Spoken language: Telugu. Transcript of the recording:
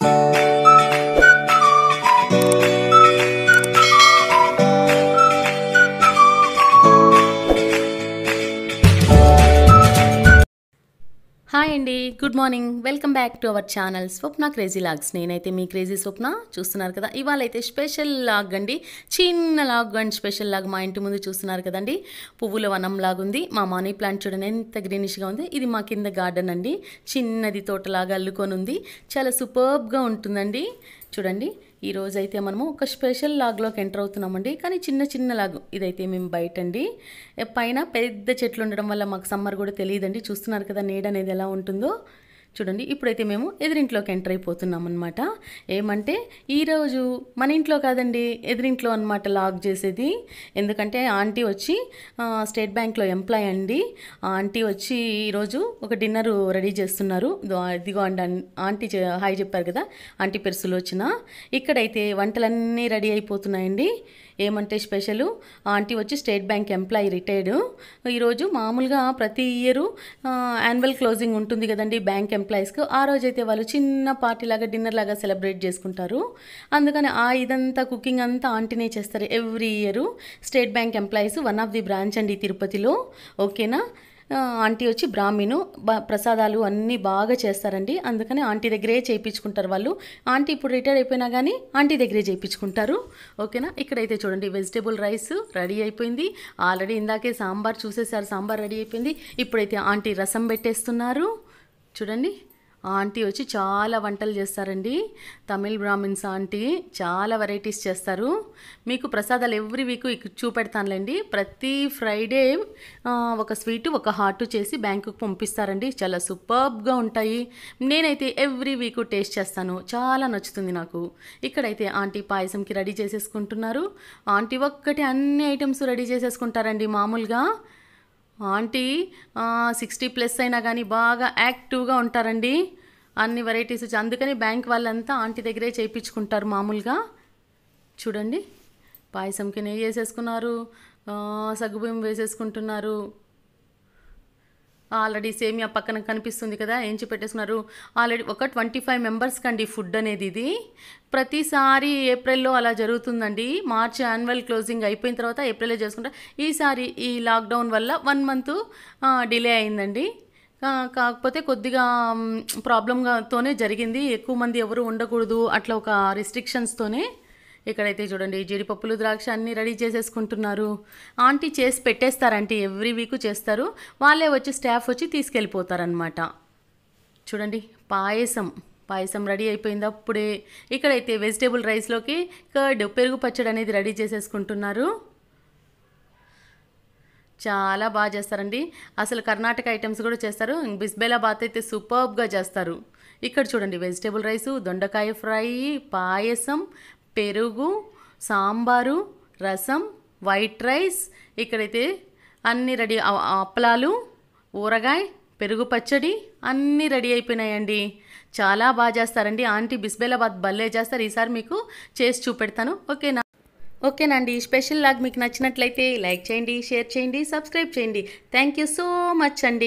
Thank you. హాయ్ అండి good morning welcome back to our channel Swapna crazy vlogs నేనైతే మీ క్రేజీ స్వప్న చూస్తున్నారు కదా ఇవాళ అయితే స్పెషల్ లాగ్ అండి చిన్న లాగ్ అండ్ స్పెషల్ లాగ్ మా ఇంటి ముందు చూస్తున్నారు కదండి పువ్వుల వనం లాగా ఉంది మా మనీ ప్లాంట్ చూడండి ఎంత గ్రీనిష్గా ఉంది ఇది మా కింద గార్డెన్ అండి చిన్నది తోటలాగా అల్లుకొని ఉంది చాలా సూపర్బ్గా ఉంటుందండి చూడండి ఈ రోజైతే మనము ఒక స్పెషల్ లాగ్లోకి ఎంటర్ అవుతున్నామండి కానీ చిన్న చిన్న లాగ్ ఇదైతే మేము బయట అండి పైన పెద్ద చెట్లు ఉండడం వల్ల మాకు సమ్మర్ కూడా తెలియదండి చూస్తున్నారు కదా నీడ అనేది ఎలా ఉంటుందో చూడండి ఇప్పుడైతే మేము ఎదురింట్లోకి ఎంటర్ అయిపోతున్నాం అనమాట ఏమంటే ఈరోజు మన ఇంట్లో కాదండి ఎదురింట్లో అనమాట లాక్ చేసేది ఎందుకంటే ఆంటీ వచ్చి స్టేట్ బ్యాంక్లో ఎంప్లాయ్ అండి ఆంటీ వచ్చి ఈరోజు ఒక డిన్నర్ రెడీ చేస్తున్నారు ఇదిగో అండి ఆంటీ హాయ్ చెప్పారు కదా ఆంటీ పెరుసులు వచ్చిన ఇక్కడైతే వంటలన్నీ రెడీ అయిపోతున్నాయండి ఏమంటే స్పెషల్ ఆంటీ వచ్చి స్టేట్ బ్యాంక్ ఎంప్లాయీ రిటైర్డ్ ఈరోజు మామూలుగా ప్రతి ఇయరు యాన్యువల్ క్లోజింగ్ ఉంటుంది కదండి బ్యాంక్ ఎంప్లాయీస్కి ఆ రోజైతే వాళ్ళు చిన్న పార్టీ లాగా డిన్నర్ లాగా సెలబ్రేట్ చేసుకుంటారు అందుకని ఆ ఇదంతా కుకింగ్ అంతా ఆంటీనే చేస్తారు every year state bank employees one of the branch అండి తిరుపతిలో ఓకేనా ఆంటీ వచ్చి బ్రాహ్మీను ప్రసాదాలు అన్నీ బాగా చేస్తారండి అందుకని ఆంటీ దగ్గరే చేయించుకుంటారు వాళ్ళు ఆంటీ ఇప్పుడు రిటైర్ అయిపోయినా కానీ ఆంటీ దగ్గరే చేయించుకుంటారు ఓకేనా ఇక్కడైతే చూడండి వెజిటేబుల్ రైస్ రెడీ అయిపోయింది ఆల్రెడీ ఇందాకే సాంబార్ చూసేసారు సాంబార్ రెడీ అయిపోయింది ఇప్పుడైతే ఆంటీ రసం పెట్టేస్తున్నారు చూడండి ఆంటీ వచ్చి చాలా వంటలు చేస్తారండి తమిళ్ బ్రాహ్మిన్స్ ఆంటీ చాలా వెరైటీస్ చేస్తారు మీకు ప్రసాదాలు ఎవ్రీ వీక్ చూపెడతానులేండి ప్రతి ఫ్రైడే ఒక స్వీట్ ఒక హాటు చేసి బ్యాంకుకు పంపిస్తారండి చాలా సూపర్బ్గా ఉంటాయి నేనైతే ఎవ్రీ వీక్ టేస్ట్ చేస్తాను చాలా నచ్చుతుంది నాకు ఇక్కడైతే ఆంటీ పాయసంకి రెడీ చేసేసుకుంటున్నారు ఆంటీ ఒక్కటి అన్ని ఐటమ్స్ రెడీ చేసేసుకుంటారండి మామూలుగా ఆంటీ సిక్స్టీ ప్లస్ అయినా కానీ బాగా యాక్టివ్గా ఉంటారండి అన్ని వెరైటీస్ వచ్చి అందుకని బ్యాంక్ వాళ్ళంతా ఆంటీ దగ్గరే చేయించుకుంటారు మామూలుగా చూడండి పాయసంకి నెయ్యి వేసేసుకున్నారు సగ్గుబియ్యం వేసేసుకుంటున్నారు ఆల్రెడీ సేమియా పక్కన కనిపిస్తుంది కదా ఏంచి పెట్టేస్తున్నారు ఆల్రెడీ ఒక ట్వంటీ ఫైవ్ మెంబర్స్కి అండి ఫుడ్ అనేది ఇది ప్రతిసారి ఏప్రిల్లో అలా జరుగుతుందండి మార్చ్ యాన్యువల్ క్లోజింగ్ అయిపోయిన తర్వాత ఏప్రిల్లో చేసుకుంటా ఈసారి ఈ లాక్డౌన్ వల్ల వన్ మంత్ డిలే అయిందండి కాకపోతే కొద్దిగా ప్రాబ్లంగాతోనే జరిగింది ఎక్కువ మంది ఎవరు ఉండకూడదు అట్లా ఒక రిస్ట్రిక్షన్స్తోనే ఇక్కడైతే చూడండి జీడిపప్పులు ద్రాక్ష అన్నీ రెడీ చేసేసుకుంటున్నారు ఆంటీ చేసి పెట్టేస్తారంటే ఎవ్రీ వీక్ చేస్తారు వాళ్ళే వచ్చి స్టాఫ్ వచ్చి తీసుకెళ్ళిపోతారనమాట చూడండి పాయసం పాయసం రెడీ అయిపోయింది అప్పుడే ఇక్కడైతే వెజిటేబుల్ రైస్లోకి కర్డ్ పెరుగు పచ్చడి అనేది రెడీ చేసేసుకుంటున్నారు చాలా బాగా చేస్తారండి అసలు కర్ణాటక ఐటమ్స్ కూడా చేస్తారు బిస్బెలా బాత్ అయితే సూపర్బ్గా చేస్తారు ఇక్కడ చూడండి వెజిటేబుల్ రైసు దొండకాయ ఫ్రై పాయసం పెరుగు సాంబారు రసం వైట్ రైస్ ఇక్కడైతే అన్ని రెడీ అప్పలాలు ఊరగాయ పెరుగు పచ్చడి అన్నీ రెడీ అయిపోయినాయండి చాలా బాగా చేస్తారండి ఆంటీ బిస్బేలాబాద్ బల్లే చేస్తారు ఈసారి మీకు చేసి చూపెడతాను ఓకేనా ఓకేనండి స్పెషల్ లాగ్ మీకు నచ్చినట్లయితే లైక్ చేయండి షేర్ చేయండి సబ్స్క్రైబ్ చేయండి థ్యాంక్ యూ సో మచ్ అండి